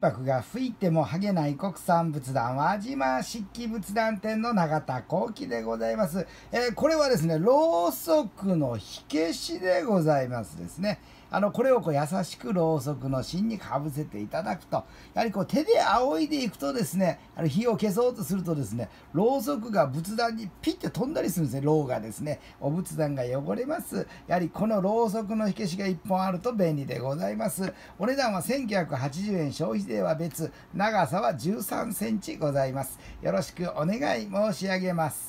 箔が吹いても剥げない国産仏壇輪島漆器仏壇店の永田幸喜でございます、えー、これはですねろうそくの火消しでございますですねあのこれをこう優しくろうそくの芯にかぶせていただくとやはりこう手で仰いでいくとですねあの火を消そうとするとですねろうそくが仏壇にピッて飛んだりするんですねろうがですねお仏壇が汚れますやはりこのろうそくの火消しが1本あると便利でございますお値段は1980円消費では別長さは13センチございますよろしくお願い申し上げます